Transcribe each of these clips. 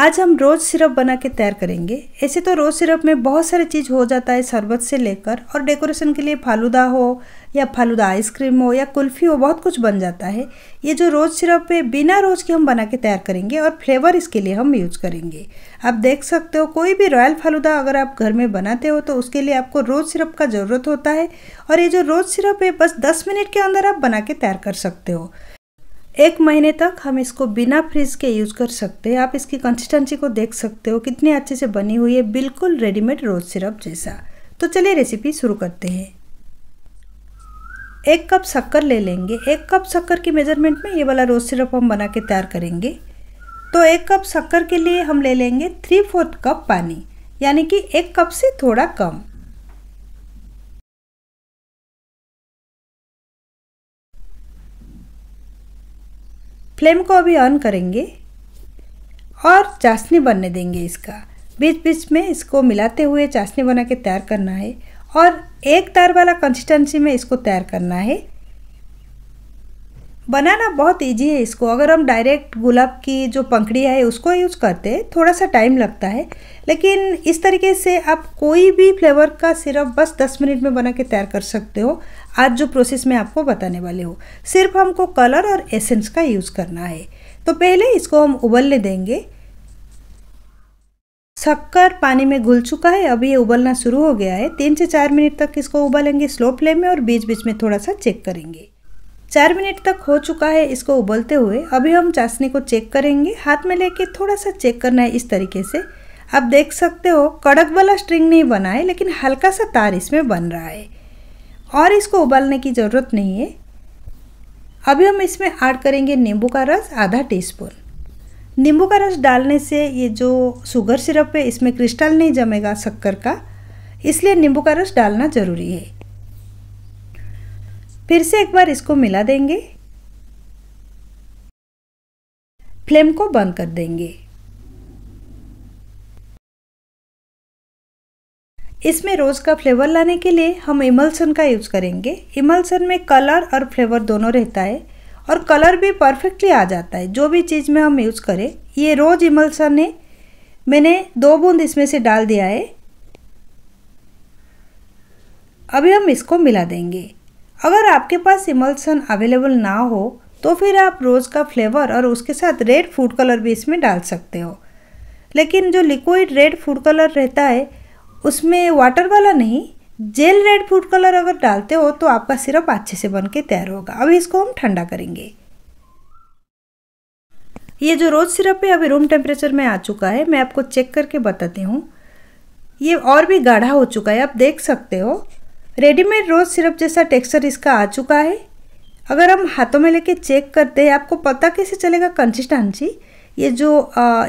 आज हम रोज़ सिरप बना के तैयार करेंगे ऐसे तो रोज़ सिरप में बहुत सारी चीज़ हो जाता है शरबत से लेकर और डेकोरेशन के लिए फालूदा हो या फालूदा आइसक्रीम हो या कुल्फ़ी हो बहुत कुछ बन जाता है ये जो रोज़ सिरप है बिना रोज़ के हम बना के तैयार करेंगे और फ्लेवर इसके लिए हम यूज़ करेंगे आप देख सकते हो कोई भी रॉयल फालूदा अगर आप घर में बनाते हो तो उसके लिए आपको रोज़ सिरप का ज़रूरत होता है और ये जो रोज़ सिरप है बस दस मिनट के अंदर आप बना के तैयार कर सकते हो एक महीने तक हम इसको बिना फ्रिज के यूज़ कर सकते हैं आप इसकी कंसिस्टेंसी को देख सकते हो कितनी अच्छे से बनी हुई है बिल्कुल रेडीमेड रोज़ सिरप जैसा तो चलिए रेसिपी शुरू करते हैं एक कप शक्कर ले लेंगे एक कप शक्कर की मेजरमेंट में ये वाला रोज़ सिरप हम बना के तैयार करेंगे तो एक कप शक्कर के लिए हम ले लेंगे थ्री फोर्थ कप पानी यानी कि एक कप से थोड़ा कम फ्लेम को अभी ऑन करेंगे और चाशनी बनने देंगे इसका बीच बीच में इसको मिलाते हुए चाशनी बना के तैयार करना है और एक तार वाला कंसिस्टेंसी में इसको तैयार करना है बनाना बहुत इजी है इसको अगर हम डायरेक्ट गुलाब की जो पंखड़ी है उसको यूज़ करते हैं थोड़ा सा टाइम लगता है लेकिन इस तरीके से आप कोई भी फ्लेवर का सिरप बस 10 मिनट में बना के तैयार कर सकते हो आज जो प्रोसेस मैं आपको बताने वाली हूँ सिर्फ हमको कलर और एसेंस का यूज़ करना है तो पहले इसको हम उबलने देंगे शक्कर पानी में घुल चुका है अभी ये उबलना शुरू हो गया है तीन से चार मिनट तक इसको उबलेंगे स्लो फ्लेम में और बीच बीच में थोड़ा सा चेक करेंगे चार मिनट तक हो चुका है इसको उबलते हुए अभी हम चाशनी को चेक करेंगे हाथ में लेके थोड़ा सा चेक करना है इस तरीके से आप देख सकते हो कड़क वाला स्ट्रिंग नहीं बना है लेकिन हल्का सा तार इसमें बन रहा है और इसको उबालने की ज़रूरत नहीं है अभी हम इसमें ऐड करेंगे नींबू का रस आधा टीस्पून नींबू का रस डालने से ये जो शुगर सिरप है इसमें क्रिस्टल नहीं जमेगा शक्कर का इसलिए नींबू का रस डालना ज़रूरी है फिर से एक बार इसको मिला देंगे फ्लेम को बंद कर देंगे इसमें रोज़ का फ्लेवर लाने के लिए हम इमल्सन का यूज़ करेंगे इमल्सन में कलर और फ्लेवर दोनों रहता है और कलर भी परफेक्टली आ जाता है जो भी चीज़ में हम यूज़ करें ये रोज़ इमल्सन है मैंने दो बूंद इसमें से डाल दिया है अभी हम इसको मिला देंगे अगर आपके पास इमल्सन अवेलेबल ना हो तो फिर आप रोज़ का फ्लेवर और उसके साथ रेड फूड कलर भी इसमें डाल सकते हो लेकिन जो लिक्विड रेड फूड कलर रहता है उसमें वाटर वाला नहीं जेल रेड फूड कलर अगर डालते हो तो आपका सिरप अच्छे से बन के तैयार होगा अभी इसको हम ठंडा करेंगे ये जो रोज़ सिरप है अभी रूम टेम्परेचर में आ चुका है मैं आपको चेक करके बताती हूँ ये और भी गाढ़ा हो चुका है आप देख सकते हो रेडीमेड रोज़ सिरप जैसा टेक्सचर इसका आ चुका है अगर हम हाथों में लेके चेक करते हैं आपको पता कैसे चलेगा कंसिस्टेंसी ये जो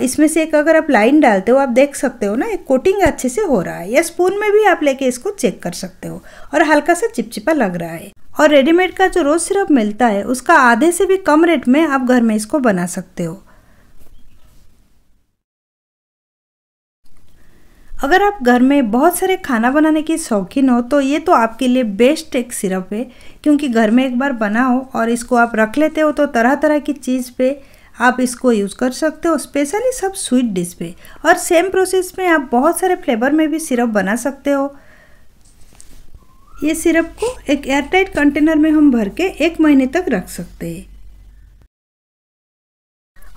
इसमें से एक अगर आप लाइन डालते हो आप देख सकते हो ना एक कोटिंग अच्छे से हो रहा है या स्पून में भी आप लेके इसको चेक कर सकते हो और हल्का सा चिपचिपा लग रहा है और रेडीमेड का जो रोज़ सिरप मिलता है उसका आधे से भी कम रेट में आप घर में इसको बना सकते हो अगर आप घर में बहुत सारे खाना बनाने के शौकीन हो तो ये तो आपके लिए बेस्ट एक सिरप है क्योंकि घर में एक बार बना हो और इसको आप रख लेते हो तो तरह तरह की चीज़ पे आप इसको यूज़ कर सकते हो स्पेशली सब स्वीट डिश पे और सेम प्रोसेस में आप बहुत सारे फ्लेवर में भी सिरप बना सकते हो ये सिरप को एक एयरटाइट कंटेनर में हम भर के एक महीने तक रख सकते हैं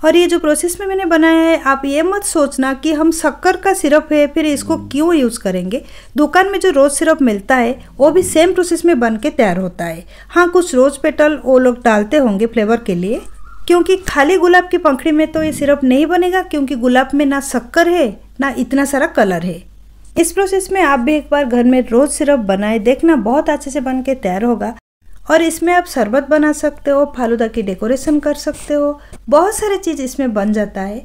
और ये जो प्रोसेस में मैंने बनाया है आप ये मत सोचना कि हम शक्कर का सिरप है फिर इसको क्यों यूज़ करेंगे दुकान में जो रोज़ सिरप मिलता है वो भी सेम प्रोसेस में बन के तैयार होता है हाँ कुछ रोज़ पेटल वो लोग डालते होंगे फ्लेवर के लिए क्योंकि खाली गुलाब की पंखड़ी में तो ये सिरप नहीं बनेगा क्योंकि गुलाब में ना शक्कर है ना इतना सारा कलर है इस प्रोसेस में आप भी एक बार घर में रोज़ सिरप बनाए देखना बहुत अच्छे से बन के तैयार होगा और इसमें आप शरबत बना सकते हो फालूदा की डेकोरेशन कर सकते हो बहुत सारे चीज़ इसमें बन जाता है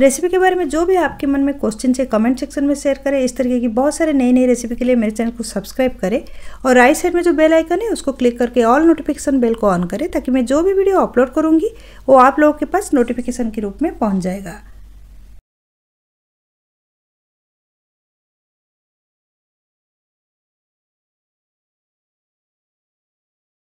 रेसिपी के बारे में जो भी आपके मन में क्वेश्चन है कमेंट सेक्शन में शेयर करें इस तरीके की बहुत सारे नई नई रेसिपी के लिए मेरे चैनल को सब्सक्राइब करें और राइट साइड में जो बेल आइकन है उसको क्लिक करके ऑल नोटिफिकेशन बेल को ऑन करें ताकि मैं जो भी वीडियो अपलोड करूँगी वो आप लोगों के पास नोटिफिकेशन के रूप में पहुँच जाएगा